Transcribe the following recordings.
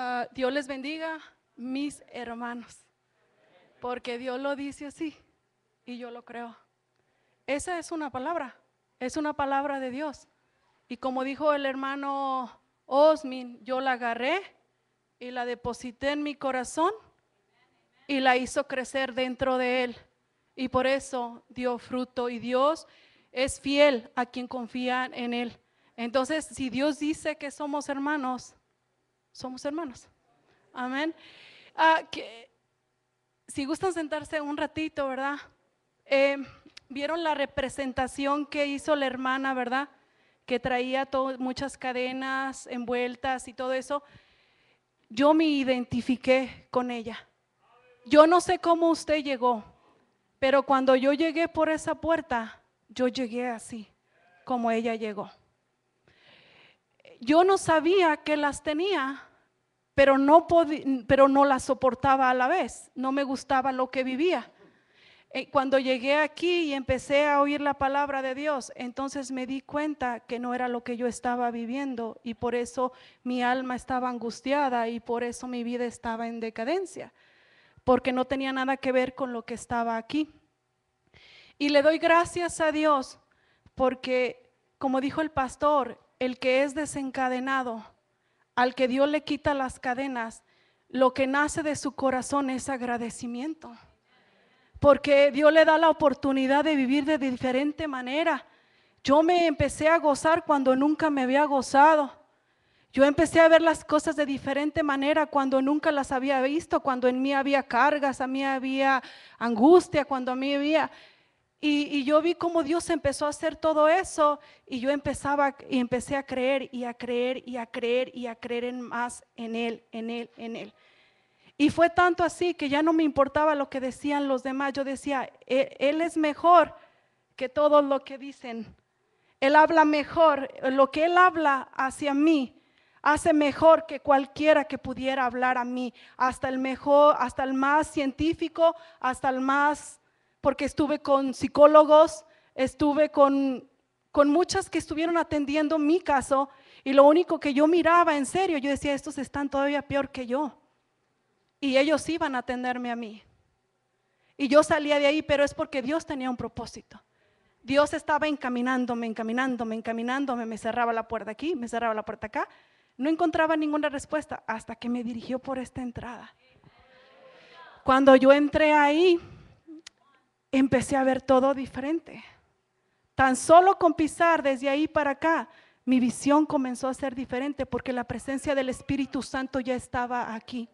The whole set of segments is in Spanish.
Ah, Dios les bendiga, mis hermanos, porque Dios lo dice así y yo lo creo. Esa es una palabra, es una palabra de Dios. Y como dijo el hermano Osmin, yo la agarré y la deposité en mi corazón y la hizo crecer dentro de él. Y por eso dio fruto y Dios es fiel a quien confía en él. Entonces, si Dios dice que somos hermanos, somos hermanos. Amén. Ah, que, si gustan sentarse un ratito, ¿verdad? Eh, Vieron la representación que hizo la hermana, ¿verdad? Que traía muchas cadenas envueltas y todo eso. Yo me identifiqué con ella. Yo no sé cómo usted llegó, pero cuando yo llegué por esa puerta, yo llegué así, como ella llegó. Yo no sabía que las tenía, pero no, pero no las soportaba a la vez. No me gustaba lo que vivía. Eh, cuando llegué aquí y empecé a oír la palabra de Dios, entonces me di cuenta que no era lo que yo estaba viviendo y por eso mi alma estaba angustiada y por eso mi vida estaba en decadencia, porque no tenía nada que ver con lo que estaba aquí. Y le doy gracias a Dios porque, como dijo el pastor, el que es desencadenado, al que Dios le quita las cadenas, lo que nace de su corazón es agradecimiento. Porque Dios le da la oportunidad de vivir de diferente manera. Yo me empecé a gozar cuando nunca me había gozado. Yo empecé a ver las cosas de diferente manera cuando nunca las había visto, cuando en mí había cargas, a mí había angustia, cuando a mí había... Y, yo vi cómo Dios empezó a hacer todo eso y yo empezaba y empecé a creer y a creer y a creer y a creer en más en Él, en Él, en Él. Y fue tanto así que ya no me importaba lo que decían los demás. Yo decía, Él, e, él es mejor que todo lo que dicen. Él habla mejor. Lo que Él habla hacia mí hace mejor que cualquiera que pudiera hablar a mí. Hasta el mejor, hasta el más científico, hasta el más porque estuve con psicólogos, estuve con, con muchas que estuvieron atendiendo mi caso y lo único que yo miraba en serio, yo decía, estos están todavía peor que yo. Y ellos iban a atenderme a mí. Y yo salía de ahí, pero es porque Dios tenía un propósito. Dios estaba encaminándome, encaminándome, encaminándome, me cerraba la puerta aquí, me cerraba la puerta acá. No encontraba ninguna respuesta hasta que me dirigió por esta entrada. Cuando yo entré ahí, empecé a ver todo diferente. Tan solo con pisar desde ahí para acá, mi visión comenzó a ser diferente porque la presencia del Espíritu Santo ya estaba aquí.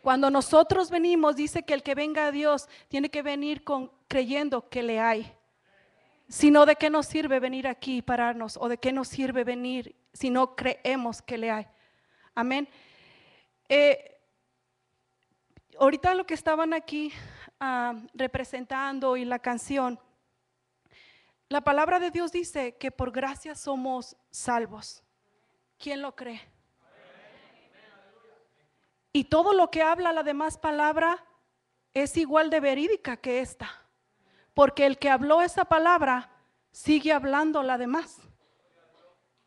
Cuando nosotros venimos, dice que el que venga a Dios tiene que venir con, creyendo que le hay. Sino de qué nos sirve venir aquí y pararnos o de qué nos sirve venir si no creemos que le hay. Amén. Eh, ahorita lo que estaban aquí Ah, representando y la canción. La palabra de Dios dice que por gracia somos salvos. ¿Quién lo cree? Y todo lo que habla la demás palabra es igual de verídica que esta. Porque el que habló esa palabra sigue hablando la demás.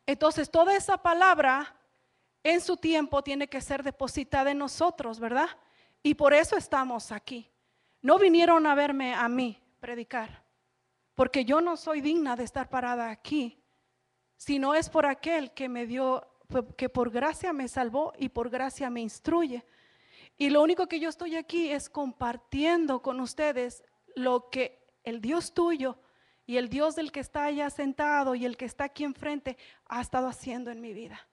Entonces, toda esa palabra en su tiempo tiene que ser depositada en nosotros, ¿verdad? Y por eso estamos aquí. No vinieron a verme a mí predicar, porque yo no soy digna de estar parada aquí, sino es por aquel que me dio, que por gracia me salvó y por gracia me instruye. Y lo único que yo estoy aquí es compartiendo con ustedes lo que el Dios tuyo y el Dios del que está allá sentado y el que está aquí enfrente ha estado haciendo en mi vida.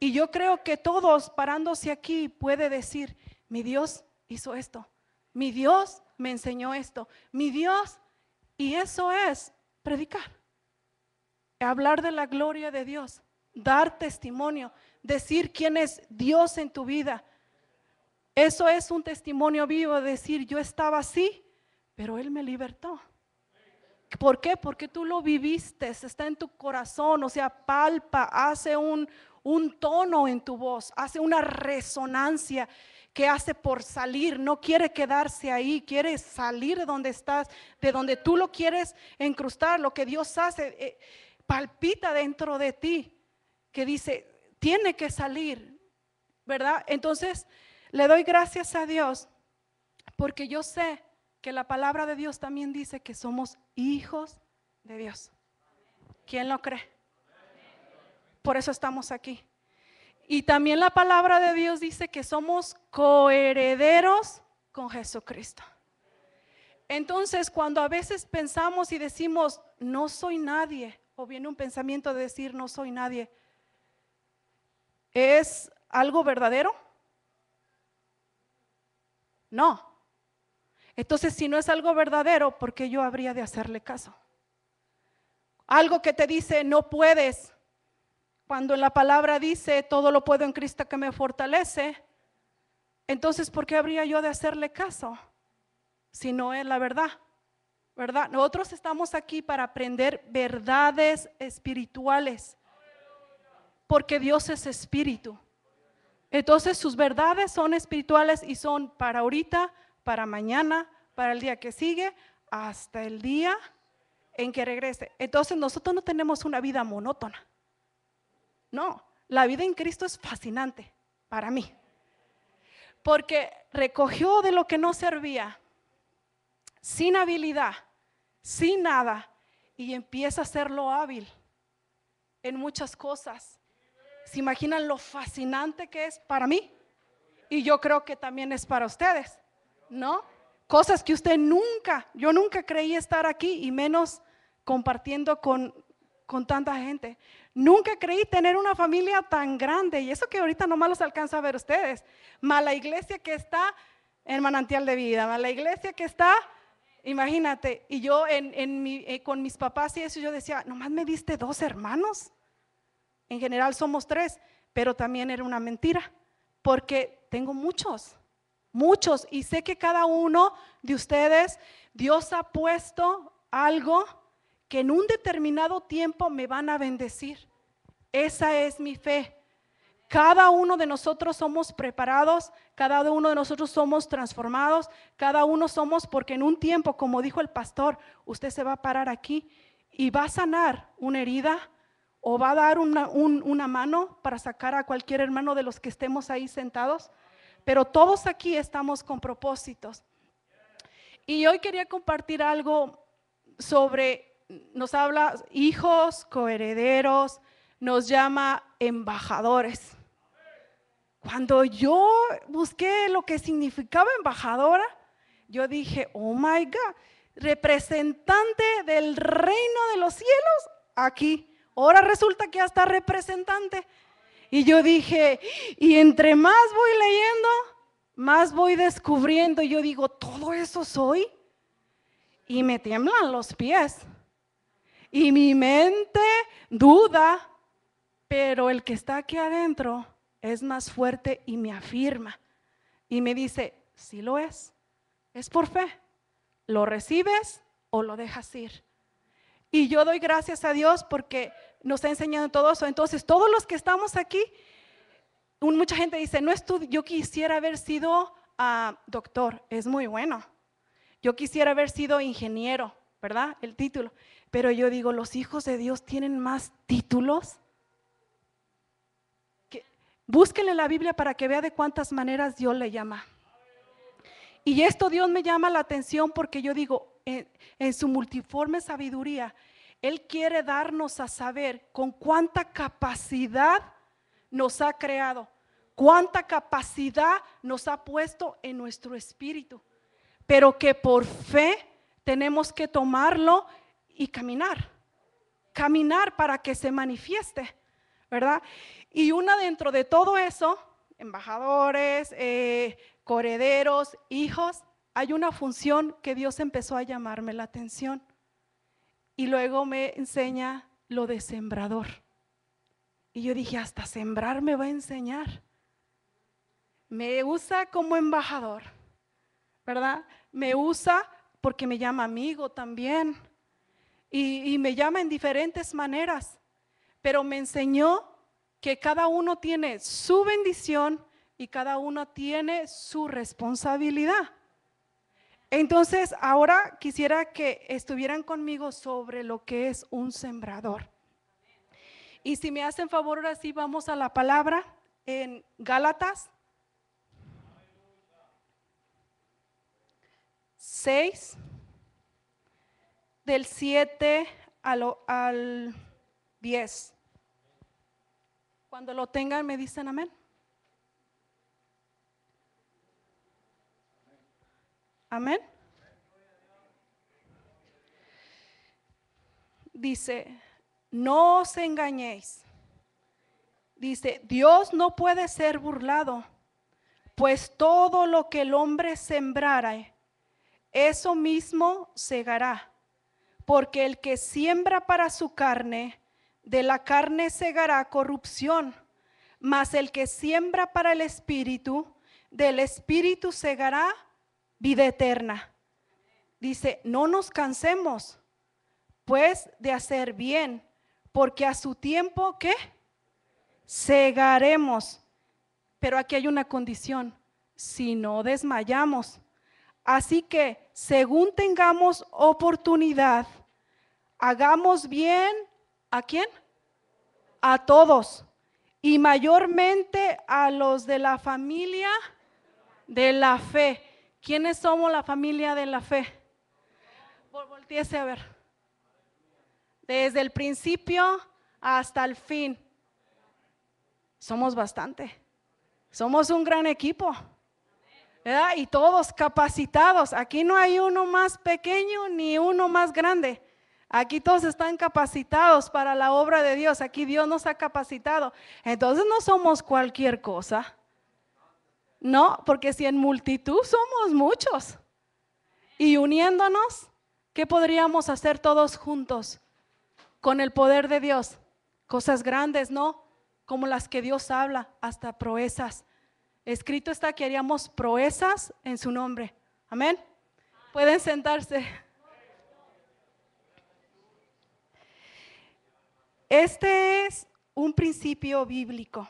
Y yo creo que todos parándose aquí puede decir, mi Dios hizo esto, mi Dios me enseñó esto. Mi Dios, y eso es predicar, hablar de la gloria de Dios, dar testimonio, decir quién es Dios en tu vida. Eso es un testimonio vivo, decir yo estaba así, pero Él me libertó. ¿Por qué? Porque tú lo viviste, está en tu corazón, o sea, palpa, hace un, un tono en tu voz, hace una resonancia que hace por salir, no quiere quedarse ahí, quiere salir de donde estás, de donde tú lo quieres encrustar, lo que Dios hace, eh, palpita dentro de ti, que dice, tiene que salir, ¿verdad? Entonces, le doy gracias a Dios porque yo sé que la palabra de Dios también dice que somos hijos de Dios. ¿Quién lo cree? Por eso estamos aquí. Y también la palabra de Dios dice que somos coherederos con Jesucristo. Entonces, cuando a veces pensamos y decimos, no soy nadie, o viene un pensamiento de decir, no soy nadie, ¿es algo verdadero? No. Entonces, si no es algo verdadero, ¿por qué yo habría de hacerle caso? Algo que te dice, no puedes, cuando la palabra dice, todo lo puedo en Cristo que me fortalece, entonces, ¿por qué habría yo de hacerle caso? Si no es la verdad, ¿verdad? Nosotros estamos aquí para aprender verdades espirituales, porque Dios es espíritu. Entonces, sus verdades son espirituales y son para ahorita, para mañana, para el día que sigue, hasta el día en que regrese. Entonces, nosotros no tenemos una vida monótona. No, la vida en Cristo es fascinante para mí. Porque recogió de lo que no servía, sin habilidad, sin nada, y empieza a lo hábil en muchas cosas. ¿Se imaginan lo fascinante que es para mí? Y yo creo que también es para ustedes, ¿no? Cosas que usted nunca, yo nunca creí estar aquí y menos compartiendo con, con tanta gente. Nunca creí tener una familia tan grande y eso que ahorita nomás los alcanza a ver ustedes. Más la iglesia que está en manantial de vida, mala la iglesia que está, imagínate, y yo eh, con mis papás y eso yo decía, nomás me diste dos hermanos. En general somos tres, pero también era una mentira, porque tengo muchos, muchos, y sé que cada uno de ustedes, Dios ha puesto algo que en un determinado tiempo me van a bendecir. Esa es mi fe. Cada uno de nosotros somos preparados, cada uno de nosotros somos transformados, cada uno somos porque en un tiempo, como dijo el pastor, usted se va a parar aquí y va a sanar una herida o va a dar una, una mano para sacar a cualquier hermano de los que estemos ahí sentados. Pero todos aquí estamos con propósitos. Y hoy quería compartir algo sobre nos habla hijos, coherederos, nos llama embajadores. Cuando yo busqué lo que significaba embajadora, yo dije, oh my God, representante del reino de los cielos aquí. Ahora resulta que hasta representante. Y yo dije, y entre más voy leyendo, más voy descubriendo. Y yo digo, todo eso soy. Y me tiemblan los pies y mi mente duda, pero el que está aquí adentro es más fuerte y me afirma y me dice, si lo es, es por fe, lo recibes o lo dejas ir. Y yo doy gracias a Dios porque nos ha enseñado todo eso. Entonces, todos los que estamos aquí, mucha gente dice, no tú, yo quisiera haber sido ah, doctor, es muy bueno. Yo quisiera haber sido ingeniero, ¿verdad? El título. Pero yo digo, los hijos de Dios tienen más títulos. Que, búsquenle la Biblia para que vea de cuántas maneras Dios le llama. Y esto Dios me llama la atención porque yo digo, en, en su multiforme sabiduría, Él quiere darnos a saber con cuánta capacidad nos ha creado, cuánta capacidad nos ha puesto en nuestro espíritu, pero que por fe tenemos que tomarlo y caminar. Caminar para que se manifieste, ¿verdad? Y una dentro de todo eso, embajadores, eh, corederos, hijos, hay una función que Dios empezó a llamarme la atención. Y luego me enseña lo de sembrador. Y yo dije, hasta sembrar me va a enseñar. Me usa como embajador, ¿verdad? Me usa porque me llama amigo también y, me llama en diferentes maneras, pero me enseñó que cada uno tiene su bendición y cada uno tiene su responsabilidad. Entonces, ahora quisiera que estuvieran conmigo sobre lo que es un sembrador. Y si me hacen favor, ahora sí vamos a la palabra en Gálatas 6 del 7 al, al 10. Cuando lo tengan, me dicen amén. Amén. Dice, no os engañéis. Dice, Dios no puede ser burlado, pues todo lo que el hombre sembrara, eso mismo segará porque el que siembra para su carne, de la carne segará corrupción, mas el que siembra para el espíritu, del espíritu segará vida eterna. Dice, no nos cansemos, pues, de hacer bien, porque a su tiempo, ¿qué? Segaremos. Pero aquí hay una condición, si no desmayamos. Así que, según tengamos oportunidad, hagamos bien a quién? A todos y mayormente a los de la familia de la fe. ¿Quiénes somos la familia de la fe? Voltiese a ver. Desde el principio hasta el fin. Somos bastante. Somos un gran equipo. Y todos capacitados. Aquí no hay uno más pequeño ni uno más grande. Aquí todos están capacitados para la obra de Dios. Aquí Dios nos ha capacitado. Entonces no somos cualquier cosa. No, porque si en multitud somos muchos. Y uniéndonos, ¿qué podríamos hacer todos juntos? Con el poder de Dios. Cosas grandes, ¿no? Como las que Dios habla, hasta proezas. Escrito está que haríamos proezas en su nombre. Amén. Pueden sentarse. Este es un principio bíblico.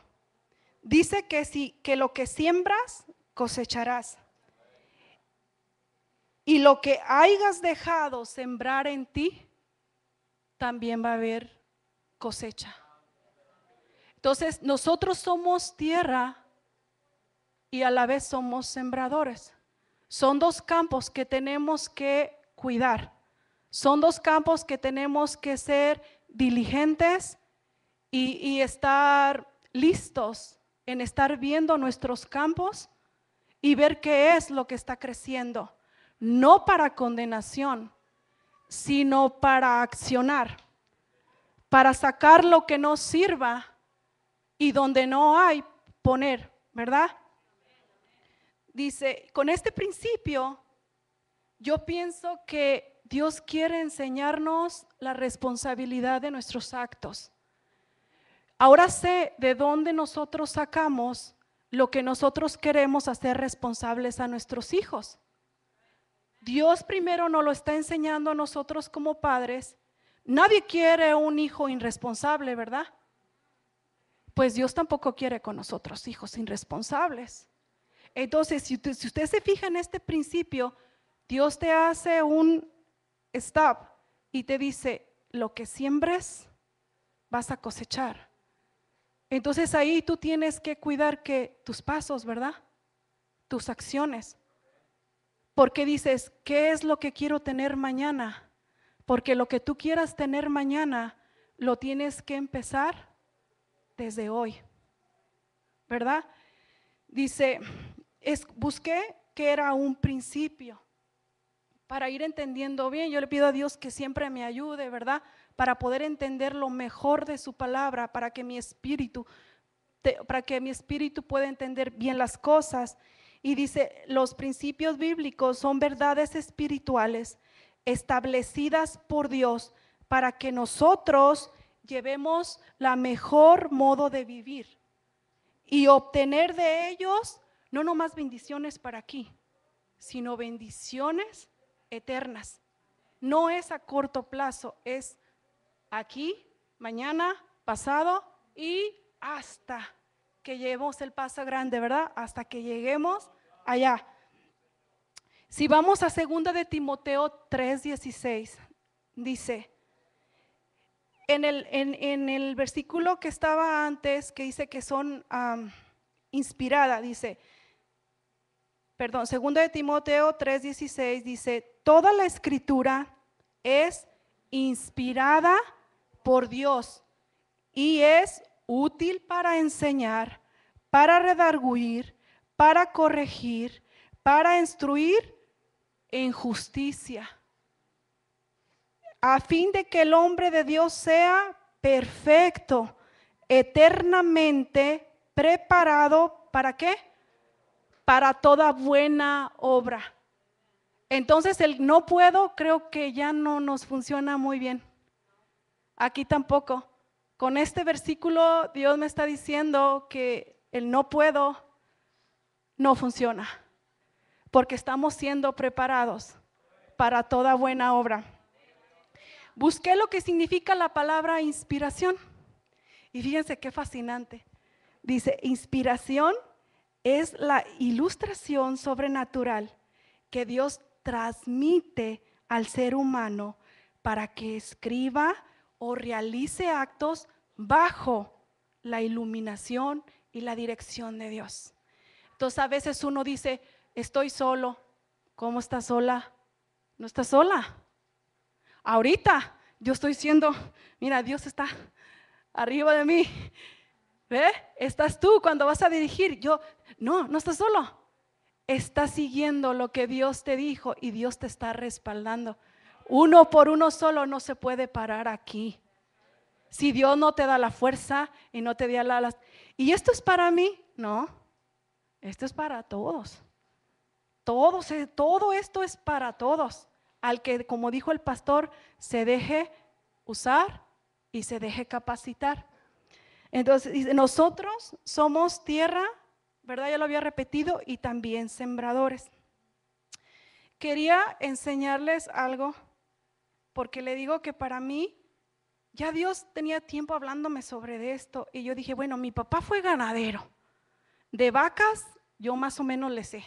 Dice que, si, que lo que siembras, cosecharás. Y lo que hayas dejado sembrar en ti, también va a haber cosecha. Entonces, nosotros somos tierra y a la vez somos sembradores. Son dos campos que tenemos que cuidar. Son dos campos que tenemos que ser diligentes y, estar listos en estar viendo nuestros campos y ver qué es lo que está creciendo, no para condenación, sino para accionar, para sacar lo que no sirva y donde no hay poner, ¿verdad? Dice, con este principio, yo pienso que Dios quiere enseñarnos la responsabilidad de nuestros actos. Ahora sé de dónde nosotros sacamos lo que nosotros queremos hacer responsables a nuestros hijos. Dios primero nos lo está enseñando a nosotros como padres. Nadie quiere un hijo irresponsable, ¿verdad? Pues Dios tampoco quiere con nosotros hijos irresponsables. Entonces, si usted, si se fija en este principio, Dios te hace un stop, y te dice, lo que siembres, vas a cosechar. Entonces ahí tú tienes que cuidar que tus pasos, ¿verdad? Tus acciones. Porque dices, ¿qué es lo que quiero tener mañana? Porque lo que tú quieras tener mañana, lo tienes que empezar desde hoy. ¿Verdad? Dice, es, busqué que era un principio para ir entendiendo bien. Yo le pido a Dios que siempre me ayude, ¿verdad? Para poder entender lo mejor de su palabra, para que mi espíritu, para que mi espíritu pueda entender bien las cosas. Y dice, los principios bíblicos son verdades espirituales establecidas por Dios para que nosotros llevemos la mejor modo de vivir y obtener de ellos no nomás bendiciones para aquí, sino bendiciones eternas. No es a corto plazo, es aquí, mañana, pasado y hasta que llevemos el paso grande, ¿verdad? Hasta que lleguemos allá. Si vamos a segunda de Timoteo 3:16, dice, en el, versículo que estaba antes, que dice que son inspirada, dice, perdón, segundo de Timoteo 3:16 dice, toda la escritura es inspirada por Dios y es útil para enseñar, para redarguir, para corregir, para instruir en justicia, a fin de que el hombre de Dios sea perfecto, eternamente preparado para qué? para toda buena obra. Entonces el no puedo creo que ya no nos funciona muy bien. Aquí tampoco. Con este versículo Dios me está diciendo que el no puedo no funciona, porque estamos siendo preparados para toda buena obra. Busqué lo que significa la palabra inspiración y fíjense qué fascinante. Dice, inspiración es la ilustración sobrenatural que Dios transmite al ser humano para que escriba o realice actos bajo la iluminación y la dirección de Dios. Entonces a veces uno dice, estoy solo. ¿Cómo estás sola? No estás sola. Ahorita yo estoy siendo, mira, Dios está arriba de mí. ¿Ve? Estás tú cuando vas a dirigir. Yo, no, no estás solo. Estás siguiendo lo que Dios te dijo y Dios te está respaldando. Uno por uno solo no se puede parar aquí. Si Dios no te da la fuerza y no te da la... Y esto es para mí, no. Esto es para todos. Todos, todo esto es para todos. Al que, como dijo el pastor, se deje usar y se deje capacitar. Entonces, nosotros somos tierra ¿verdad? Ya lo había repetido, y también sembradores. Quería enseñarles algo, porque le digo que para mí, ya Dios tenía tiempo hablándome sobre esto, y yo dije, bueno, mi papá fue ganadero. De vacas, yo más o menos le sé.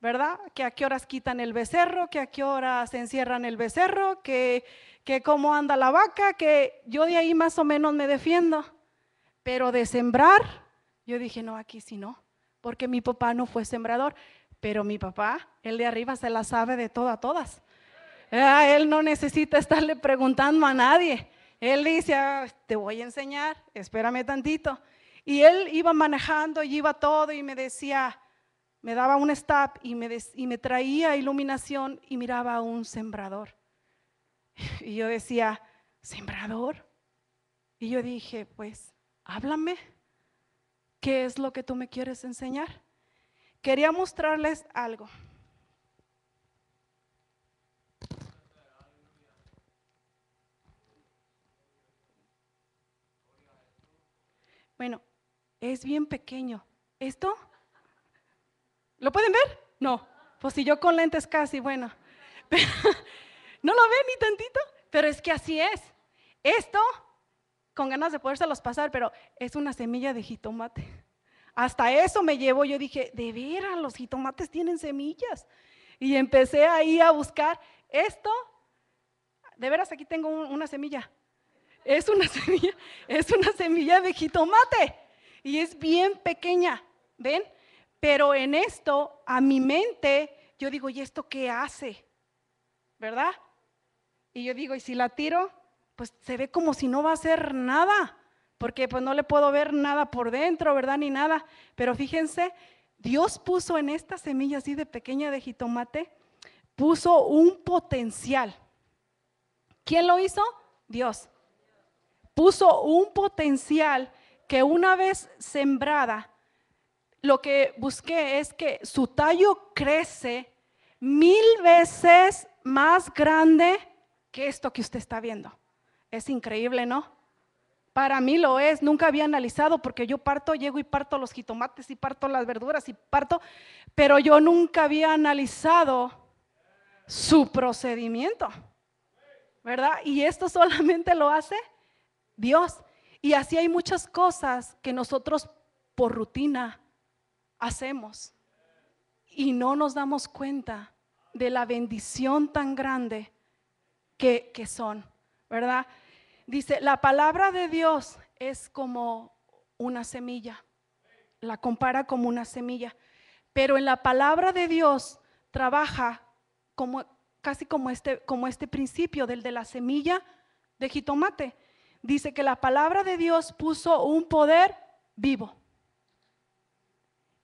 ¿verdad? Que a qué horas quitan el becerro, que a qué horas encierran el becerro, que, que, cómo anda la vaca, que yo de ahí más o menos me defiendo. Pero de sembrar, yo dije, no, aquí sí no, porque mi papá no fue sembrador, pero mi papá, el de arriba, se la sabe de todo a todas. Ah, él no necesita estarle preguntando a nadie. Él dice, ah, te voy a enseñar, espérame tantito. Y él iba manejando y iba todo y me decía, me daba un stop y me, y me traía iluminación y miraba a un sembrador. Y yo decía, ¿sembrador? Y yo dije, pues, háblame. ¿Qué es lo que tú me quieres enseñar? Quería mostrarles algo. Bueno, es bien pequeño. ¿Esto? ¿Lo pueden ver? No. Pues si yo con lentes casi, bueno. ¿No lo ven ni tantito? Pero es que así es. Esto con ganas de podérselos pasar, pero es una semilla de jitomate. Hasta eso me llevó, yo dije, de veras, los jitomates tienen semillas. Y empecé ahí a buscar esto. De veras, aquí tengo una semilla. Es una semilla, es una semilla de jitomate. Y es bien pequeña, ¿ven? Pero en esto, a mi mente, yo digo, ¿y esto qué hace? ¿Verdad? Y yo digo, ¿y si la tiro? pues se ve como si no va a hacer nada, porque pues no le puedo ver nada por dentro, ¿verdad? Ni nada. Pero fíjense, Dios puso en esta semilla así de pequeña de jitomate, puso un potencial. ¿Quién lo hizo? Dios. Puso un potencial que una vez sembrada, lo que busqué es que su tallo crece mil veces más grande que esto que usted está viendo. Es increíble, ¿no? Para mí lo es, nunca había analizado porque yo parto, llego y parto los jitomates y parto las verduras y parto, pero yo nunca había analizado su procedimiento, ¿verdad? Y esto solamente lo hace Dios. Y así hay muchas cosas que nosotros por rutina hacemos y no nos damos cuenta de la bendición tan grande que, que son, ¿verdad? Dice, la palabra de Dios es como una semilla. La compara como una semilla. Pero en la palabra de Dios trabaja como, casi como este, como este principio del de la semilla de jitomate. Dice que la palabra de Dios puso un poder vivo.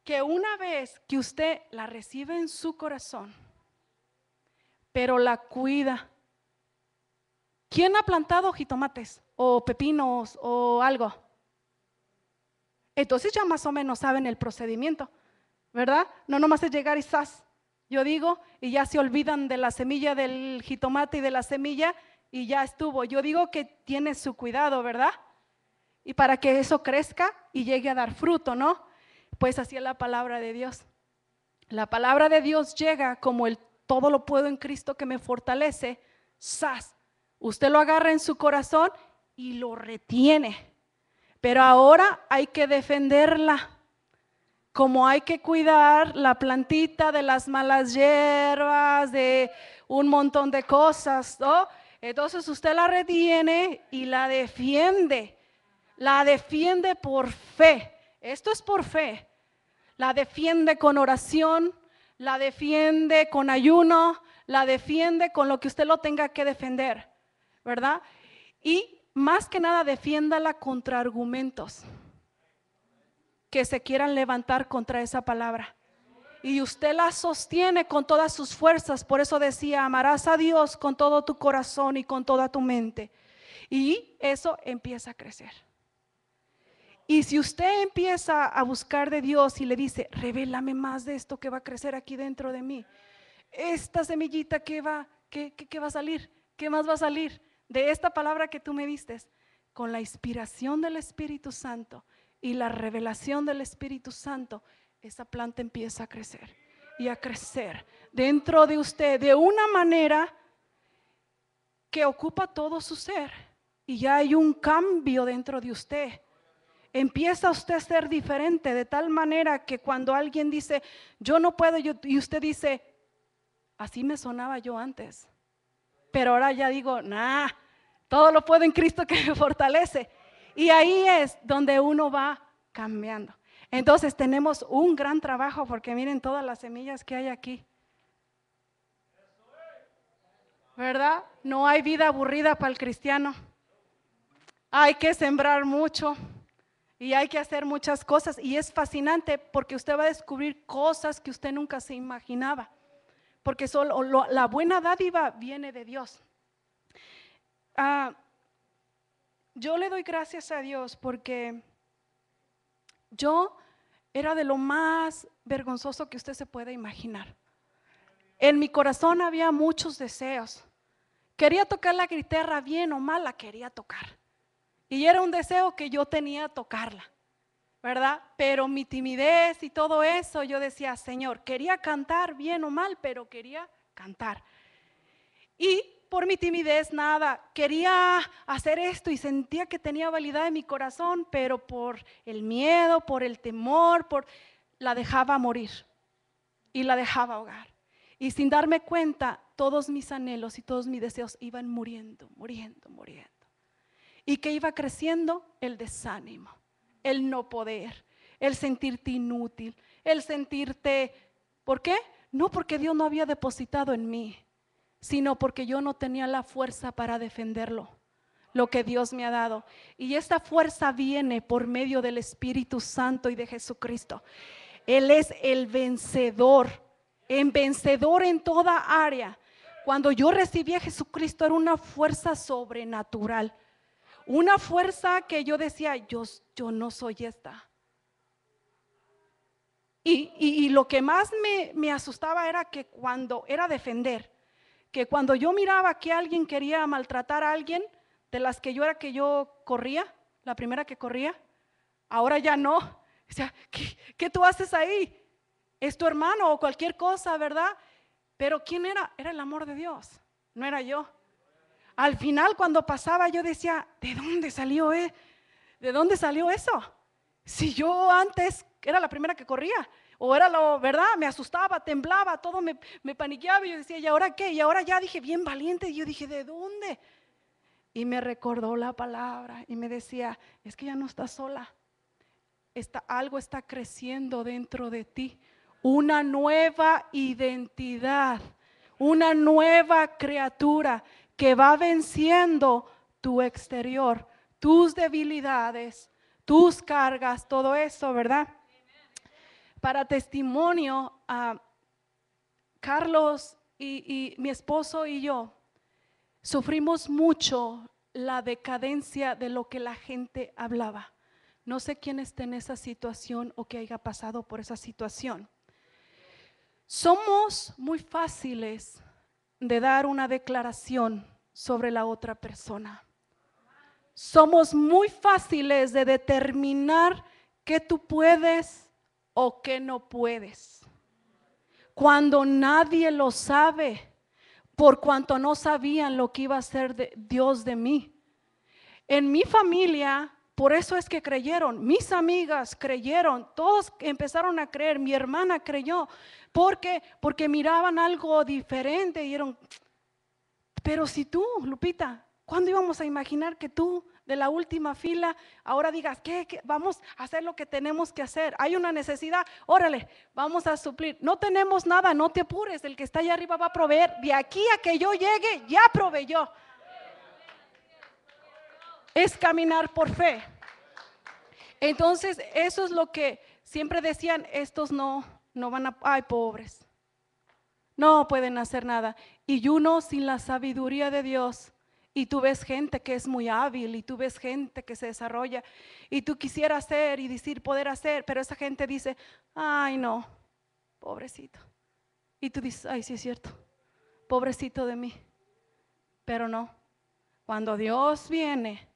Que una vez que usted la recibe en su corazón, pero la cuida, ¿Quién ha plantado jitomates o pepinos o algo? Entonces ya más o menos saben el procedimiento, ¿verdad? No nomás es llegar y ¡zas! Yo digo, y ya se olvidan de la semilla del jitomate y de la semilla y ya estuvo. Yo digo que tiene su cuidado, ¿verdad? Y para que eso crezca y llegue a dar fruto, ¿no? Pues así es la palabra de Dios. La palabra de Dios llega como el todo lo puedo en Cristo que me fortalece, sas. Usted lo agarra en su corazón y lo retiene. Pero ahora hay que defenderla. Como hay que cuidar la plantita de las malas hierbas, de un montón de cosas, Entonces usted la retiene y la defiende. La defiende por fe. Esto es por fe. La defiende con oración, la defiende con ayuno, la defiende con lo que usted lo tenga que defender. ¿verdad? Y más que nada defiéndala contra argumentos que se quieran levantar contra esa palabra. Y usted la sostiene con todas sus fuerzas. Por eso decía, amarás a Dios con todo tu corazón y con toda tu mente. Y eso empieza a crecer. Y si usted empieza a buscar de Dios y le dice, revélame más de esto que va a crecer aquí dentro de mí, esta semillita que va, que, que, que va a salir, ¿qué más va a salir? de esta palabra que tú me diste, con la inspiración del Espíritu Santo y la revelación del Espíritu Santo, esa planta empieza a crecer y a crecer dentro de usted de una manera que ocupa todo su ser. Y ya hay un cambio dentro de usted. Empieza usted a ser diferente de tal manera que cuando alguien dice, yo no puedo, y usted dice, así me sonaba yo antes pero ahora ya digo, nah, todo lo puedo en Cristo que me fortalece. Y ahí es donde uno va cambiando. Entonces tenemos un gran trabajo porque miren todas las semillas que hay aquí. ¿Verdad? No hay vida aburrida para el cristiano. Hay que sembrar mucho y hay que hacer muchas cosas. Y es fascinante porque usted va a descubrir cosas que usted nunca se imaginaba porque solo, la buena dádiva viene de Dios. Ah, yo le doy gracias a Dios porque yo era de lo más vergonzoso que usted se puede imaginar. En mi corazón había muchos deseos. Quería tocar la guitarra bien o mal, la quería tocar. Y era un deseo que yo tenía tocarla. ¿verdad? Pero mi timidez y todo eso, yo decía, Señor, quería cantar bien o mal, pero quería cantar. Y por mi timidez, nada, quería hacer esto y sentía que tenía validad en mi corazón, pero por el miedo, por el temor, por la dejaba morir y la dejaba ahogar. Y sin darme cuenta, todos mis anhelos y todos mis deseos iban muriendo, muriendo, muriendo. Y que iba creciendo el desánimo el no poder, el sentirte inútil, el sentirte... ¿Por qué? No porque Dios no había depositado en mí, sino porque yo no tenía la fuerza para defenderlo, lo que Dios me ha dado. Y esta fuerza viene por medio del Espíritu Santo y de Jesucristo. Él es el vencedor, en vencedor en toda área. Cuando yo recibí a Jesucristo era una fuerza sobrenatural una fuerza que yo decía, yo, yo no soy esta. Y, lo que más me, asustaba era que cuando era defender, que cuando yo miraba que alguien quería maltratar a alguien, de las que yo era que yo corría, la primera que corría, ahora ya no. O sea, ¿qué, ¿qué, tú haces ahí? Es tu hermano o cualquier cosa, ¿verdad? Pero ¿quién era? Era el amor de Dios, no era yo al final cuando pasaba yo decía, ¿de dónde salió, eh? ¿De dónde salió eso? Si yo antes era la primera que corría, o era lo, ¿verdad? Me asustaba, temblaba, todo me, paniqueaba y yo decía, ¿y ahora qué? Y ahora ya dije, bien valiente, y yo dije, ¿de dónde? Y me recordó la palabra y me decía, es que ya no estás sola, está, algo está creciendo dentro de ti, una nueva identidad, una nueva criatura que va venciendo tu exterior, tus debilidades, tus cargas, todo eso, ¿verdad? Para testimonio, Carlos y, mi esposo y yo sufrimos mucho la decadencia de lo que la gente hablaba. No sé quién esté en esa situación o que haya pasado por esa situación. Somos muy fáciles de dar una declaración sobre la otra persona. Somos muy fáciles de determinar que tú puedes o que no puedes. Cuando nadie lo sabe, por cuanto no sabían lo que iba a ser de Dios de mí. En mi familia por eso es que creyeron, mis amigas creyeron, todos empezaron a creer, mi hermana creyó, porque porque miraban algo diferente, y dieron, pero si tú, Lupita, ¿cuándo íbamos a imaginar que tú de la última fila ahora digas, ¿qué, vamos a hacer lo que tenemos que hacer? Hay una necesidad, órale, vamos a suplir. No tenemos nada, no te apures, el que está allá arriba va a proveer. De aquí a que yo llegue, ya proveyó es caminar por fe. Entonces, eso es lo que siempre decían, estos no, no van a, ay, pobres, no pueden hacer nada. Y uno sin la sabiduría de Dios, y tú ves gente que es muy hábil, y tú ves gente que se desarrolla, y tú quisieras hacer y decir poder hacer, pero esa gente dice, ay, no, pobrecito. Y tú dices, ay, sí es cierto, pobrecito de mí. Pero no, cuando Dios viene,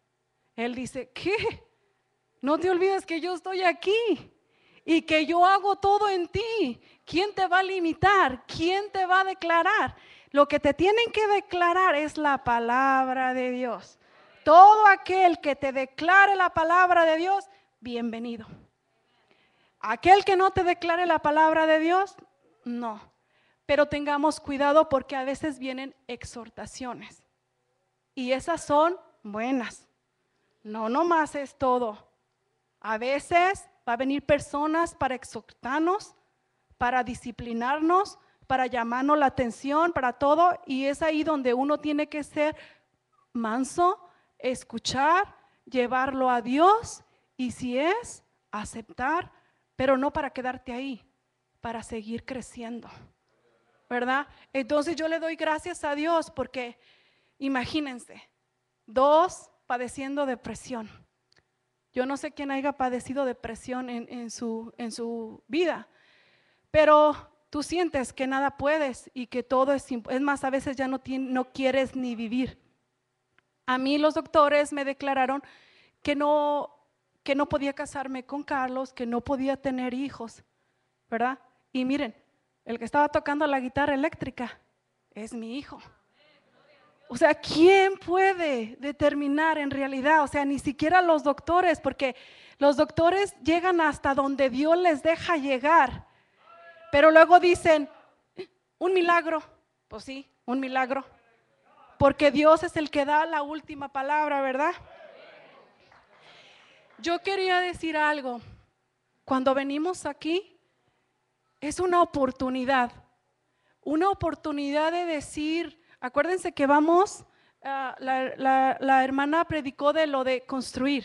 él dice, ¿qué? No te olvides que yo estoy aquí y que yo hago todo en ti. ¿Quién te va a limitar? ¿Quién te va a declarar? Lo que te tienen que declarar es la palabra de Dios. Todo aquel que te declare la palabra de Dios, bienvenido. Aquel que no te declare la palabra de Dios, no. Pero tengamos cuidado porque a veces vienen exhortaciones. Y esas son buenas. No, no más es todo. A veces va a venir personas para exhortarnos, para disciplinarnos, para llamarnos la atención, para todo. Y es ahí donde uno tiene que ser manso, escuchar, llevarlo a Dios y si es, aceptar, pero no para quedarte ahí, para seguir creciendo. ¿Verdad? Entonces yo le doy gracias a Dios porque, imagínense, dos padeciendo depresión. Yo no sé quién haya padecido depresión en, su, en su vida, pero tú sientes que nada puedes y que todo es... Es más, a veces ya no, no quieres ni vivir. A mí los doctores me declararon que no, que no podía casarme con Carlos, que no podía tener hijos, ¿verdad? Y miren, el que estaba tocando la guitarra eléctrica es mi hijo. O sea, ¿quién puede determinar en realidad? O sea, ni siquiera los doctores, porque los doctores llegan hasta donde Dios les deja llegar, pero luego dicen, un milagro, pues sí, un milagro, porque Dios es el que da la última palabra, ¿verdad? Yo quería decir algo, cuando venimos aquí es una oportunidad, una oportunidad de decir, Acuérdense que vamos, ah, la, hermana predicó de lo de construir.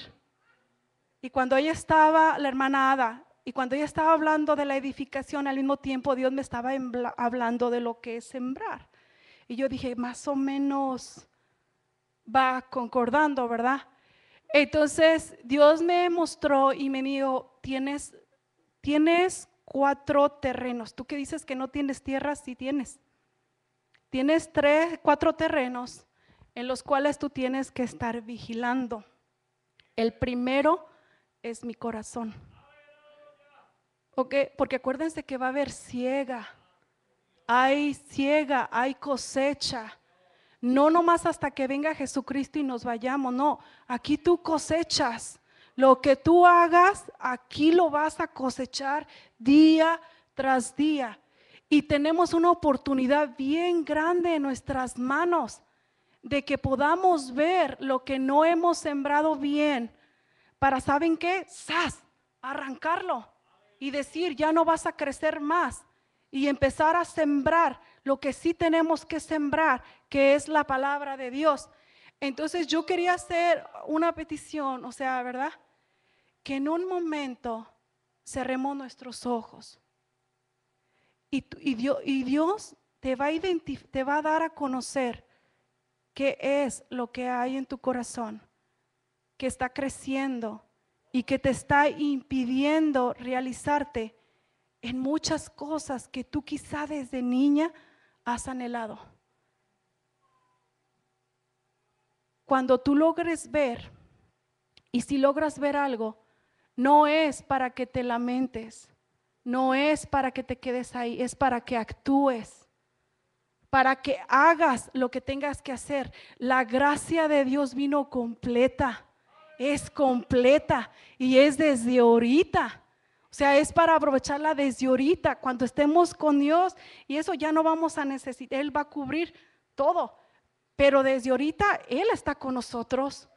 Y cuando ella estaba, la hermana Ada, y cuando ella estaba hablando de la edificación, al mismo tiempo Dios me estaba hablando de lo que es sembrar. Y yo dije, más o menos va concordando, ¿verdad? Entonces Dios me mostró y me dijo, tienes, tienes cuatro terrenos. Tú que dices que no tienes tierra, sí tienes. Tienes tres, cuatro terrenos en los cuales tú tienes que estar vigilando. El primero es mi corazón. Okay, porque acuérdense que va a haber ciega. Hay ciega, hay cosecha. No nomás hasta que venga Jesucristo y nos vayamos, no. Aquí tú cosechas. Lo que tú hagas, aquí lo vas a cosechar día tras día. Y tenemos una oportunidad bien grande en nuestras manos de que podamos ver lo que no hemos sembrado bien para, ¿saben qué? ¡Sas! Arrancarlo y decir, ya no vas a crecer más y empezar a sembrar lo que sí tenemos que sembrar, que es la palabra de Dios. Entonces yo quería hacer una petición, o sea, ¿verdad? Que en un momento cerremos nuestros ojos. Y, Dios, te, te va a dar a conocer qué es lo que hay en tu corazón, que está creciendo y que te está impidiendo realizarte en muchas cosas que tú quizá desde niña has anhelado. Cuando tú logres ver, y si logras ver algo, no es para que te lamentes, no es para que te quedes ahí, es para que actúes, para que hagas lo que tengas que hacer. La gracia de Dios vino completa, es completa y es desde ahorita. O sea, es para aprovecharla desde ahorita, cuando estemos con Dios y eso ya no vamos a necesitar, Él va a cubrir todo. Pero desde ahorita Él está con nosotros.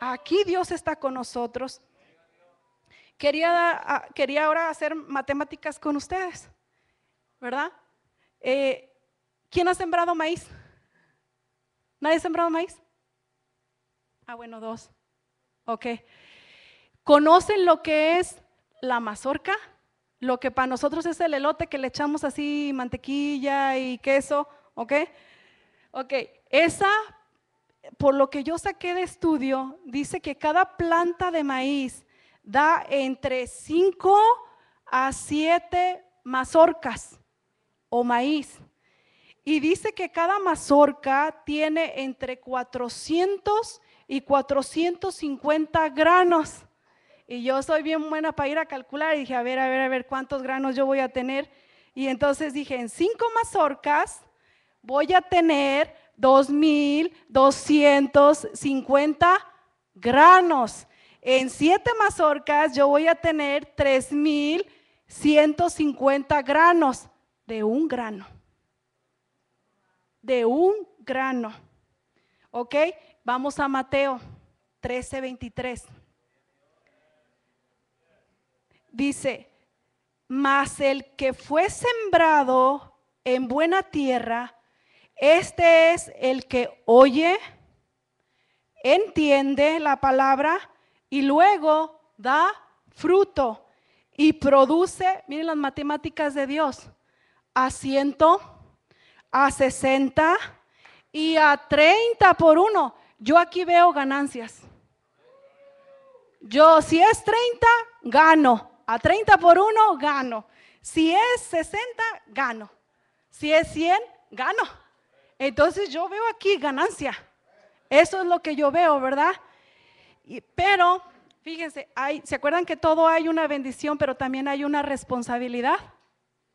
Aquí Dios está con nosotros quería, ah, quería ahora hacer matemáticas con ustedes, ¿verdad? Eh, ¿Quién ha sembrado maíz? ¿Nadie ha sembrado maíz? Ah, bueno, dos. Ok. ¿Conocen lo que es la mazorca? Lo que para nosotros es el elote que le echamos así mantequilla y queso, ¿ok? Ok, esa, por lo que yo saqué de estudio, dice que cada planta de maíz da entre 5 a 7 mazorcas o maíz. Y dice que cada mazorca tiene entre 400 y 450 granos. Y yo soy bien buena para ir a calcular y dije, a ver, a ver, a ver, ¿cuántos granos yo voy a tener? Y entonces dije, en 5 mazorcas voy a tener 2.250 granos en siete mazorcas yo voy a tener 3.150 granos de un grano. De un grano. ¿Ok? Vamos a Mateo 13:23. Dice, mas el que fue sembrado en buena tierra, este es el que oye, entiende la palabra y luego da fruto y produce, miren las matemáticas de Dios, a ciento, a 60 y a 30 por uno. Yo aquí veo ganancias. Yo, si es 30, gano. A 30 por uno, gano. Si es 60, gano. Si es 100, gano. Entonces yo veo aquí ganancia. Eso es lo que yo veo, ¿verdad? pero, fíjense, ¿se acuerdan que todo hay una bendición, pero también hay una responsabilidad?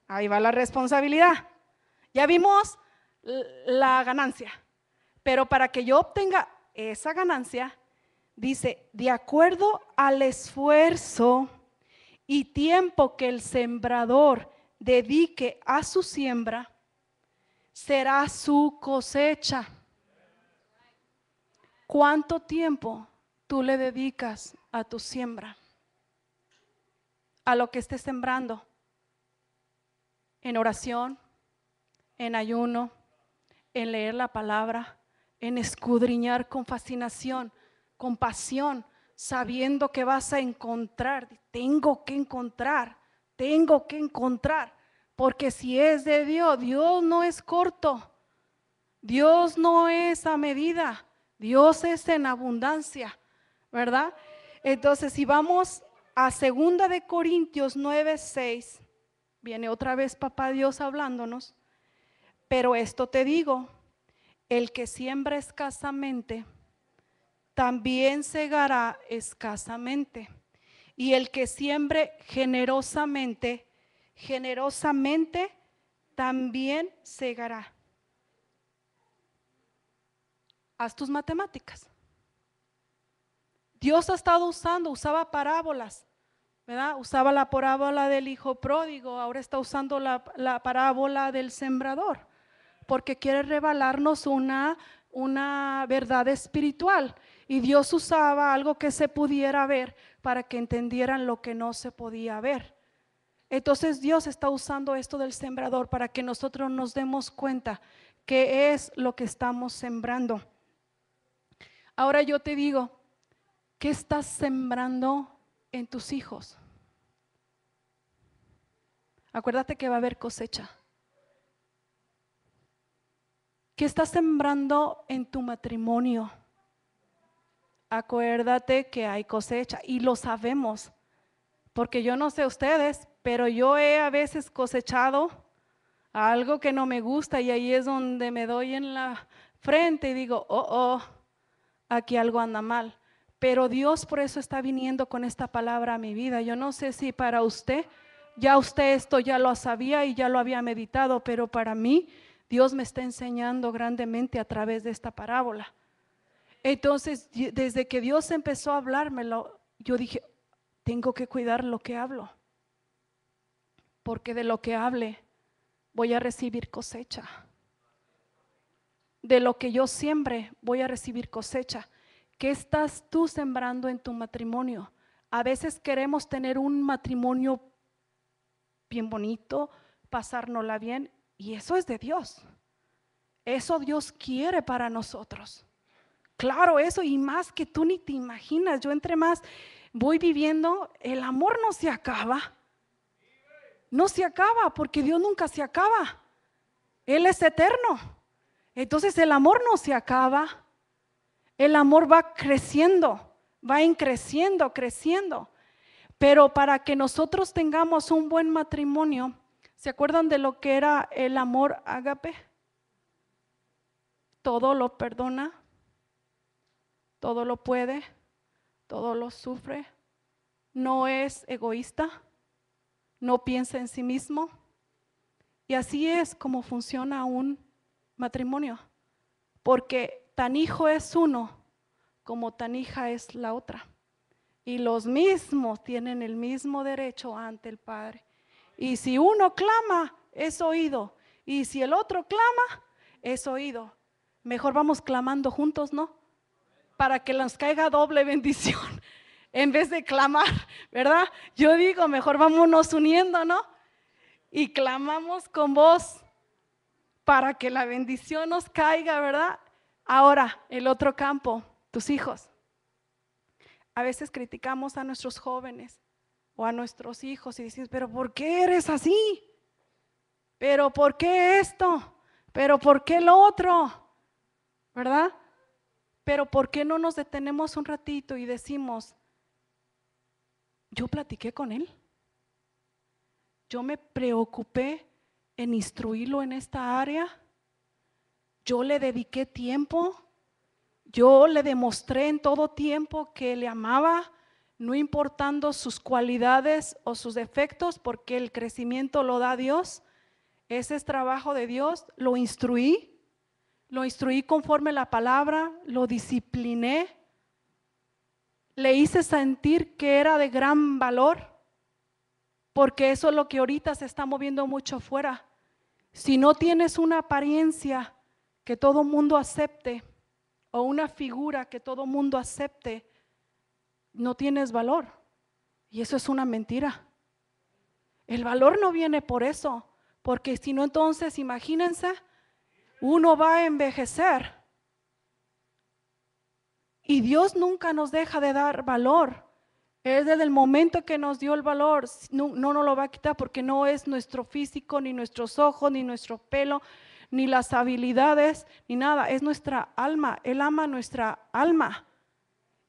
Ahí va la responsabilidad. Ya vimos la ganancia, pero para que yo obtenga esa ganancia, dice, de acuerdo al esfuerzo y tiempo que el sembrador dedique a su siembra, será su cosecha. ¿Cuánto tiempo tú le dedicas a tu siembra, a lo que estés sembrando, en oración, en ayuno, en leer la palabra, en escudriñar con fascinación, con pasión, sabiendo que vas a encontrar, tengo que encontrar, tengo que encontrar, porque si es de Dios, Dios no es corto, Dios no es a medida, Dios es en abundancia. ¿verdad? Entonces, si vamos a segunda de Corintios 9, 6, viene otra vez papá Dios hablándonos, pero esto te digo, el que siembra escasamente, también segará escasamente. Y el que siembre generosamente, generosamente también segará. Haz tus matemáticas. Dios ha estado usando, usaba parábolas, ¿verdad? Usaba la parábola del hijo pródigo, ahora está usando la, parábola del sembrador, porque quiere revelarnos una, una verdad espiritual. Y Dios usaba algo que se pudiera ver para que entendieran lo que no se podía ver. Entonces Dios está usando esto del sembrador para que nosotros nos demos cuenta qué es lo que estamos sembrando. Ahora yo te digo, ¿Qué estás sembrando en tus hijos? Acuérdate que va a haber cosecha. ¿Qué estás sembrando en tu matrimonio? Acuérdate que hay cosecha y lo sabemos, porque yo no sé ustedes, pero yo he a veces cosechado algo que no me gusta y ahí es donde me doy en la frente y digo, oh, oh, aquí algo anda mal. Pero Dios por eso está viniendo con esta palabra a mi vida. Yo no sé si para usted, ya usted esto ya lo sabía y ya lo había meditado, pero para mí Dios me está enseñando grandemente a través de esta parábola. Entonces, desde que Dios empezó a hablármelo, yo dije, tengo que cuidar lo que hablo, porque de lo que hable voy a recibir cosecha. De lo que yo siembre voy a recibir cosecha. ¿Qué estás tú sembrando en tu matrimonio? A veces queremos tener un matrimonio bien bonito, pasárnosla bien, y eso es de Dios. Eso Dios quiere para nosotros. Claro, eso y más que tú ni te imaginas. Yo entre más voy viviendo, el amor no se acaba. No se acaba porque Dios nunca se acaba. Él es eterno. Entonces el amor no se acaba el amor va creciendo, va increciendo, creciendo, creciendo. Pero para que nosotros tengamos un buen matrimonio, ¿se acuerdan de lo que era el amor ágape? Todo lo perdona, todo lo puede, todo lo sufre, no es egoísta, no piensa en sí mismo. Y así es como funciona un matrimonio, porque tan hijo es uno como tan hija es la otra. Y los mismos tienen el mismo derecho ante el Padre. Y si uno clama, es oído. Y si el otro clama, es oído. Mejor vamos clamando juntos, ¿no? Para que nos caiga doble bendición en vez de clamar, ¿verdad? Yo digo, mejor vámonos uniendo, ¿no? Y clamamos con voz para que la bendición nos caiga, ¿verdad? Ahora, el otro campo, tus hijos. A veces criticamos a nuestros jóvenes o a nuestros hijos y decimos, pero ¿por qué eres así? ¿Pero por qué esto? ¿Pero por qué lo otro? ¿Verdad? Pero ¿por qué no nos detenemos un ratito y decimos, yo platiqué con él? Yo me preocupé en instruirlo en esta área. Yo le dediqué tiempo, yo le demostré en todo tiempo que le amaba, no importando sus cualidades o sus defectos, porque el crecimiento lo da Dios. Ese es trabajo de Dios. Lo instruí, lo instruí conforme la palabra, lo discipliné, le hice sentir que era de gran valor, porque eso es lo que ahorita se está moviendo mucho afuera, Si no tienes una apariencia que todo mundo acepte o una figura que todo mundo acepte, no tienes valor. Y eso es una mentira. El valor no viene por eso, porque si no entonces, imagínense, uno va a envejecer. Y Dios nunca nos deja de dar valor. es desde el momento que nos dio el valor, no, no nos lo va a quitar porque no es nuestro físico, ni nuestros ojos, ni nuestro pelo, ni las habilidades, ni nada. Es nuestra alma. Él ama nuestra alma.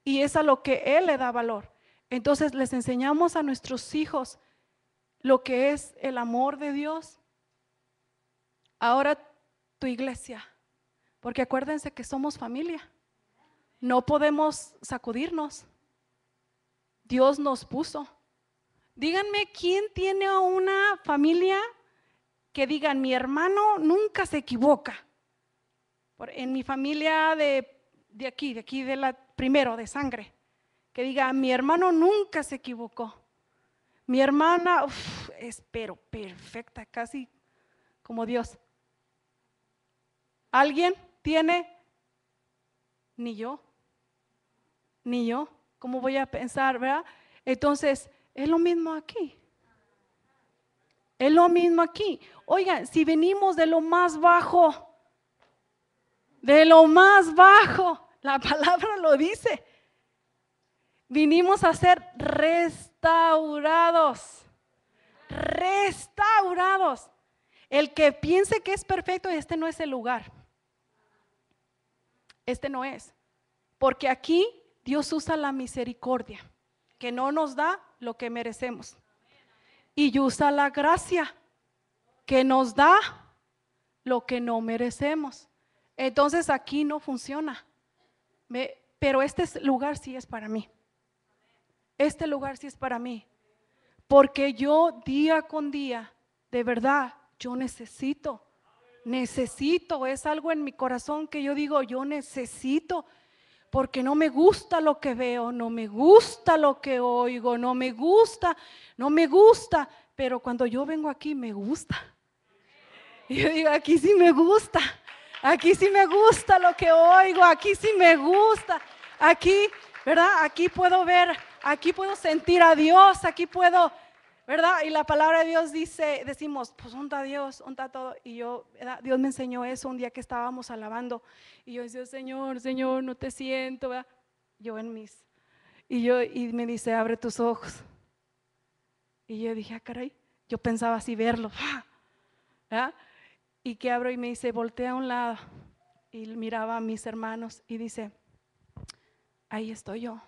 Y es a lo que Él le da valor. Entonces les enseñamos a nuestros hijos lo que es el amor de Dios. Ahora tu iglesia, porque acuérdense que somos familia. No podemos sacudirnos. Dios nos puso. Díganme, ¿quién tiene una familia que digan, mi hermano nunca se equivoca. En mi familia de, de aquí, de aquí, de la primero, de sangre, que diga, mi hermano nunca se equivocó. Mi hermana, espero perfecta, casi como Dios. ¿Alguien tiene? Ni yo. Ni yo. ¿Cómo voy a pensar, verdad? Entonces, es lo mismo aquí. Es lo mismo aquí. Oigan, si venimos de lo más bajo, de lo más bajo, la palabra lo dice, vinimos a ser restaurados, restaurados. El que piense que es perfecto, este no es el lugar. Este no es. Porque aquí Dios usa la misericordia, que no nos da lo que merecemos y usa la gracia que nos da lo que no merecemos. Entonces aquí no funciona. pero este lugar sí es para mí. Este lugar sí es para mí. Porque yo día con día, de verdad, yo necesito, necesito, es algo en mi corazón que yo digo, yo necesito porque no me gusta lo que veo, no me gusta lo que oigo, no me gusta, no me gusta, pero cuando yo vengo aquí me gusta. Y yo digo, aquí sí me gusta, aquí sí me gusta lo que oigo, aquí sí me gusta, aquí, ¿verdad? Aquí puedo ver, aquí puedo sentir a Dios, aquí puedo ¿verdad? Y la palabra de Dios dice, decimos, pues a Dios, a todo. Y yo, Dios me enseñó eso un día que estábamos alabando. Y yo decía, Señor, Señor, no te siento, ¿verdad? Yo en mis. Y yo, y me dice, abre tus ojos. Y yo dije, ah, caray, yo pensaba así verlo, Y que abro y me dice, voltea a un lado. Y miraba a mis hermanos y dice, ahí estoy yo.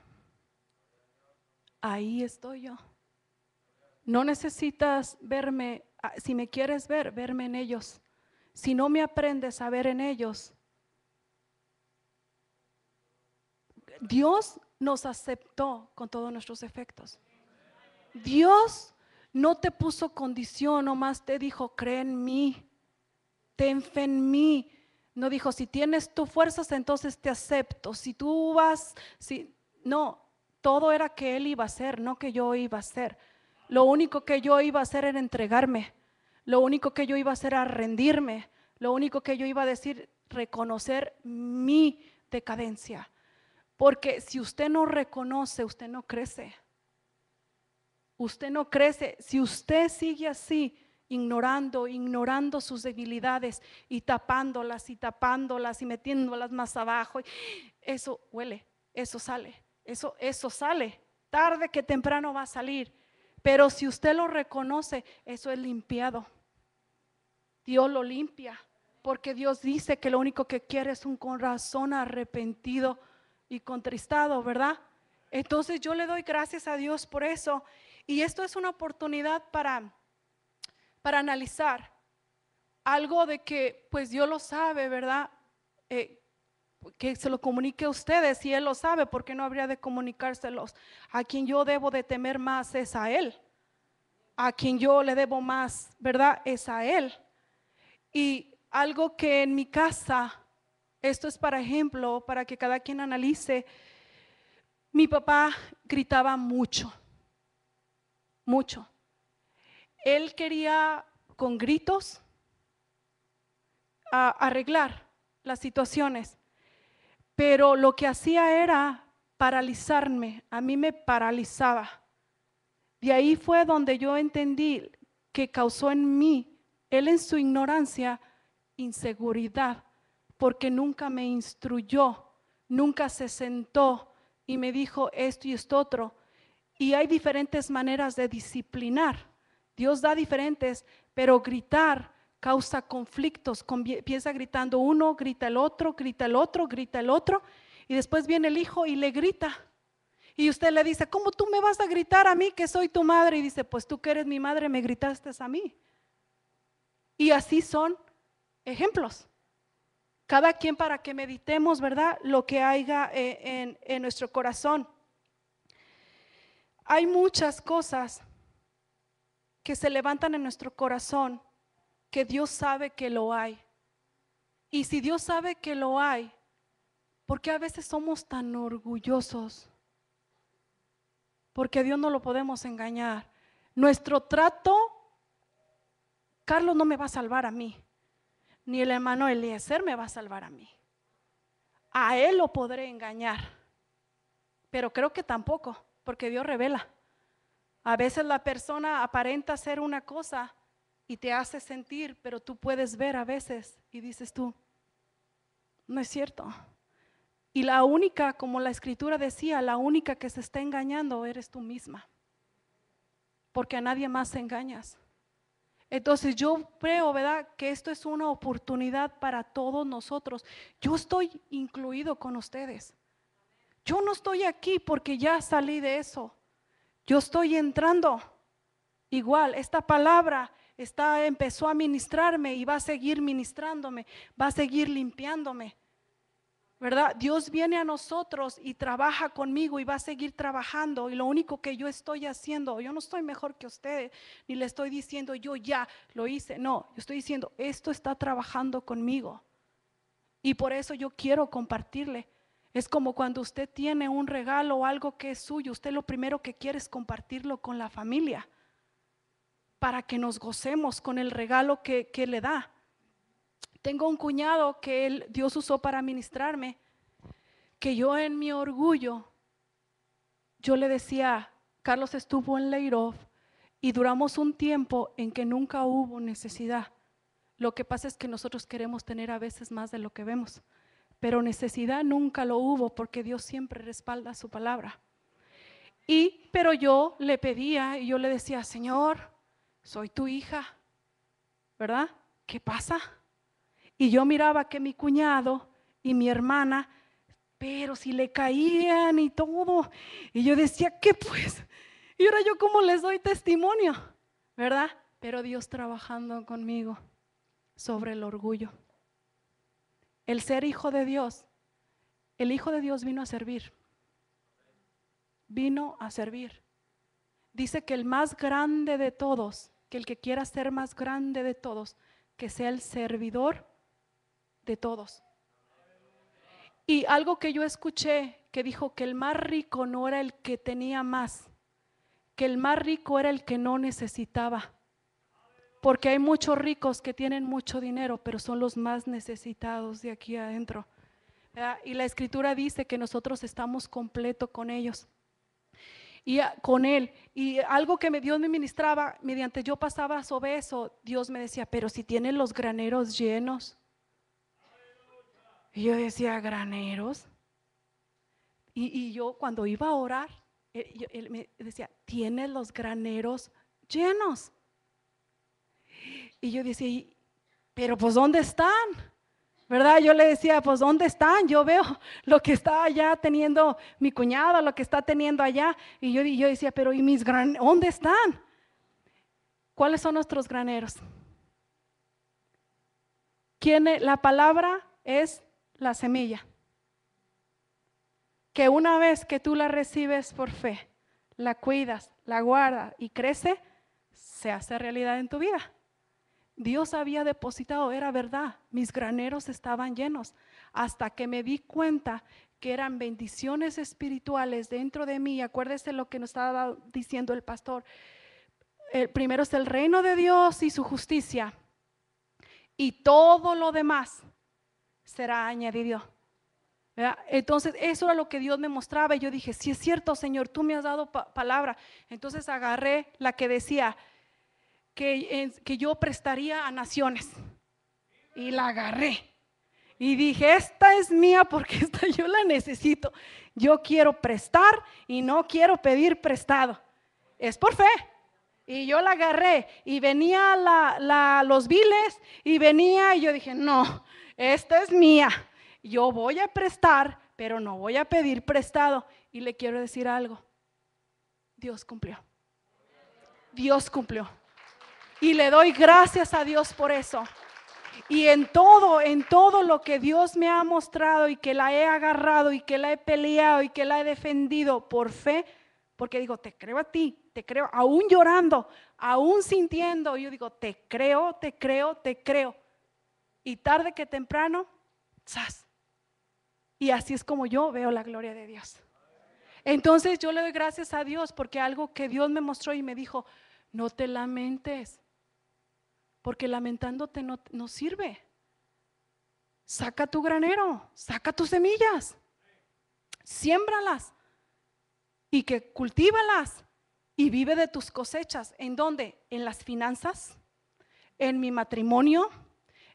Ahí estoy yo. No necesitas verme, ah, si me quieres ver, verme en ellos. Si no me aprendes a ver en ellos, Dios nos aceptó con todos nuestros efectos. Dios no te puso condición, nomás te dijo, cree en mí, ten fe en mí. No dijo, si tienes tus fuerzas, entonces te acepto. Si tú vas, si no, todo era que Él iba a hacer, no que yo iba a hacer lo único que yo iba a hacer era entregarme, lo único que yo iba a hacer era rendirme, lo único que yo iba a decir, reconocer mi decadencia. Porque si usted no reconoce, usted no crece. Usted no crece. Si usted sigue así, ignorando, ignorando sus debilidades y tapándolas y tapándolas y metiéndolas más abajo. Eso huele, eso sale, eso, eso sale. Tarde que temprano va a salir. Pero si usted lo reconoce, eso es limpiado. Dios lo limpia, porque Dios dice que lo único que quiere es un corazón arrepentido y contristado, ¿verdad? Entonces yo le doy gracias a Dios por eso. Y esto es una oportunidad para, para analizar algo de que, pues Dios lo sabe, ¿verdad? Eh, que se lo comunique a ustedes, si Él lo sabe, ¿por qué no habría de comunicárselos? A quien yo debo de temer más es a Él, a quien yo le debo más, ¿verdad? Es a Él. Y algo que en mi casa, esto es para ejemplo, para que cada quien analice, mi papá gritaba mucho, mucho. Él quería con gritos arreglar las situaciones pero lo que hacía era paralizarme, a mí me paralizaba. De ahí fue donde yo entendí que causó en mí, él en su ignorancia, inseguridad, porque nunca me instruyó, nunca se sentó y me dijo esto y esto otro. Y hay diferentes maneras de disciplinar. Dios da diferentes, pero gritar causa conflictos, empieza gritando uno, grita el otro, grita el otro, grita el otro, y después viene el hijo y le grita. Y usted le dice, ¿cómo tú me vas a gritar a mí que soy tu madre? Y dice, pues tú que eres mi madre, me gritaste a mí. Y así son ejemplos. Cada quien para que meditemos, ¿verdad? Lo que haya eh, en, en nuestro corazón. Hay muchas cosas que se levantan en nuestro corazón que Dios sabe que lo hay. Y si Dios sabe que lo hay, ¿por qué a veces somos tan orgullosos? Porque Dios no lo podemos engañar. Nuestro trato, Carlos no me va a salvar a mí, ni el hermano Eliezer me va a salvar a mí. A él lo podré engañar, pero creo que tampoco, porque Dios revela. A veces la persona aparenta ser una cosa, y te hace sentir, pero tú puedes ver a veces y dices tú, no es cierto. Y la única, como la escritura decía, la única que se está engañando eres tú misma, porque a nadie más engañas. Entonces yo creo, ¿verdad?, que esto es una oportunidad para todos nosotros. Yo estoy incluido con ustedes. Yo no estoy aquí porque ya salí de eso. Yo estoy entrando. Igual, esta palabra está, empezó a ministrarme y va a seguir ministrándome, va a seguir limpiándome. ¿Verdad? Dios viene a nosotros y trabaja conmigo y va a seguir trabajando. Y lo único que yo estoy haciendo, yo no estoy mejor que ustedes, ni le estoy diciendo yo ya lo hice. No, yo estoy diciendo, esto está trabajando conmigo. Y por eso yo quiero compartirle. Es como cuando usted tiene un regalo o algo que es suyo, usted lo primero que quiere es compartirlo con la familia para que nos gocemos con el regalo que, que le da. Tengo un cuñado que él, Dios usó para ministrarme, que yo en mi orgullo, yo le decía, Carlos estuvo en Leirov y duramos un tiempo en que nunca hubo necesidad. Lo que pasa es que nosotros queremos tener a veces más de lo que vemos, pero necesidad nunca lo hubo porque Dios siempre respalda su palabra. Y pero yo le pedía y yo le decía, "Señor, soy tu hija, ¿verdad? ¿Qué pasa? Y yo miraba que mi cuñado y mi hermana, pero si le caían y todo, y yo decía, ¿qué pues? Y ahora yo como les doy testimonio, ¿verdad? Pero Dios trabajando conmigo sobre el orgullo. El ser hijo de Dios, el hijo de Dios vino a servir, vino a servir dice que el más grande de todos, que el que quiera ser más grande de todos, que sea el servidor de todos. Y algo que yo escuché que dijo que el más rico no era el que tenía más, que el más rico era el que no necesitaba. Porque hay muchos ricos que tienen mucho dinero, pero son los más necesitados de aquí adentro. Y la escritura dice que nosotros estamos completo con ellos y con él. Y algo que me, Dios me ministraba, mediante yo pasaba sobre eso, Dios me decía, pero si tienen los graneros llenos. Y yo decía, graneros. Y, yo cuando iba a orar, él, me decía, tienes los graneros llenos. Y yo decía, pero pues ¿dónde están? ¿verdad? Yo le decía, pues ¿dónde están? Yo veo lo que está allá teniendo mi cuñada, lo que está teniendo allá. Y yo, yo decía, pero ¿y mis gran, dónde están? ¿Cuáles son nuestros graneros? E-? la palabra es la semilla. Que una vez que tú la recibes por fe, la cuidas, la guardas y crece, se hace realidad en tu vida. Dios había depositado, era verdad, mis graneros estaban llenos, hasta que me di cuenta que eran bendiciones espirituales dentro de mí. Acuérdese lo que nos estaba diciendo el pastor. El primero es el reino de Dios y su justicia. Y todo lo demás será añadido. Entonces, eso era lo que Dios me mostraba. Y yo dije, si sí, es cierto, Señor, tú me has dado palabra. Entonces agarré la que decía, que, yo prestaría a naciones. Y la agarré. Y dije, esta es mía porque esta yo la necesito. Yo quiero prestar y no quiero pedir prestado. Es por fe. Y yo la agarré y venía los viles y venía y yo dije, no, esta es mía. Yo voy a prestar, pero no voy a pedir prestado. Y le quiero decir algo. Dios cumplió. Dios cumplió. Y le doy gracias a Dios por eso. Y en todo, en todo lo que Dios me ha mostrado y que la he agarrado y que la he peleado y que la he defendido por fe, porque digo, te creo a ti, te creo, aún llorando, aún sintiendo, yo digo, te creo, te creo, te creo. Y tarde que temprano, ¡zas! Y así es como yo veo la gloria de Dios. Entonces yo le doy gracias a Dios porque algo que Dios me mostró y me dijo, no te lamentes, porque lamentándote no, sirve. Saca tu granero, saca tus semillas, siémbralas y que cultívalas y vive de tus cosechas. ¿En dónde? En las finanzas, en mi matrimonio,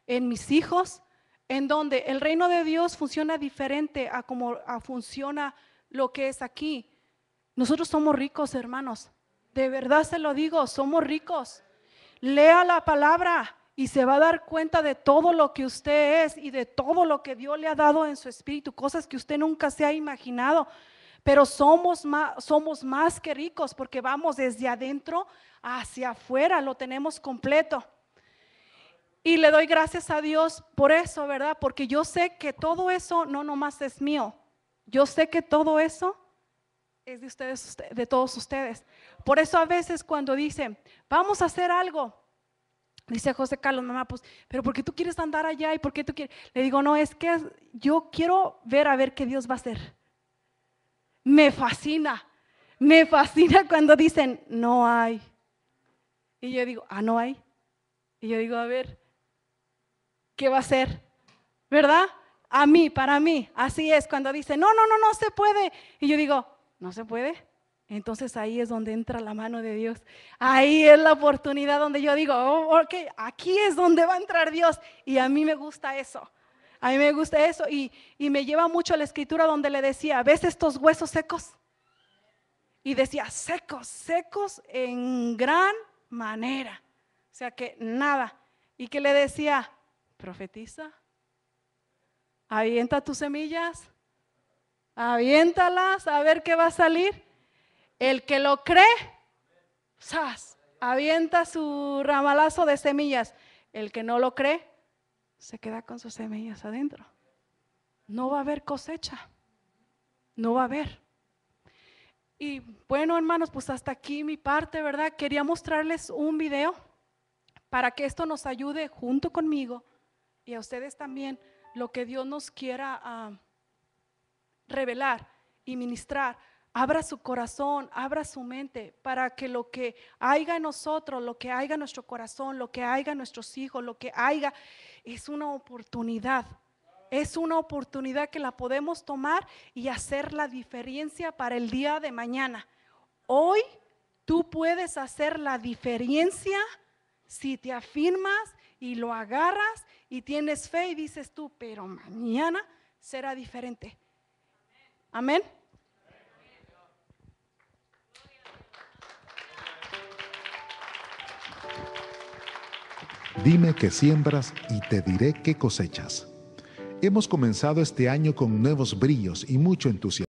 en mis hijos, en donde el reino de Dios funciona diferente a como funciona lo que es aquí. Nosotros somos ricos, hermanos. De verdad se lo digo, somos ricos. Lea la palabra y se va a dar cuenta de todo lo que usted es y de todo lo que Dios le ha dado en su espíritu, cosas que usted nunca se ha imaginado. Pero somos más, somos más que ricos porque vamos desde adentro hacia afuera, lo tenemos completo. Y le doy gracias a Dios por eso, ¿verdad? Porque yo sé que todo eso no nomás es mío. Yo sé que todo eso es de ustedes, de todos ustedes. Por eso a veces cuando dicen, vamos a hacer algo, dice José Carlos, mamá, pues, pero ¿por qué tú quieres andar allá y por qué tú quieres? Le digo, no, es que yo quiero ver a ver qué Dios va a hacer. Me fascina, me fascina cuando dicen, no hay. Y yo digo, ah, no hay. Y yo digo, a ver, ¿qué va a hacer? ¿Verdad? A mí, para mí, así es cuando dicen, no, no, no, no se puede. Y yo digo, ¿No se puede? Entonces ahí es donde entra la mano de Dios. Ahí es la oportunidad donde yo digo, oh, ok, aquí es donde va a entrar Dios. Y a mí me gusta eso. A mí me gusta eso. Y, y me lleva mucho a la escritura donde le decía, ¿ves estos huesos secos? Y decía, secos, secos en gran manera. O sea que nada. Y que le decía, profetiza, avienta tus semillas, aviéntalas a ver qué va a salir. El que lo cree, avienta su ramalazo de semillas. El que no lo cree, se queda con sus semillas adentro. No va a haber cosecha. No va a haber. Y bueno, hermanos, pues hasta aquí mi parte, ¿verdad? Quería mostrarles un video para que esto nos ayude junto conmigo y a ustedes también lo que Dios nos quiera. Ah, revelar y ministrar. Abra su corazón, abra su mente para que lo que haya en nosotros, lo que haya en nuestro corazón, lo que haya en nuestros hijos, lo que haya, es una oportunidad. Es una oportunidad que la podemos tomar y hacer la diferencia para el día de mañana. Hoy tú puedes hacer la diferencia si te afirmas y lo agarras y tienes fe y dices tú, pero mañana será diferente. Amén. Dime qué siembras y te diré qué cosechas. Hemos comenzado este año con nuevos brillos y mucho entusiasmo.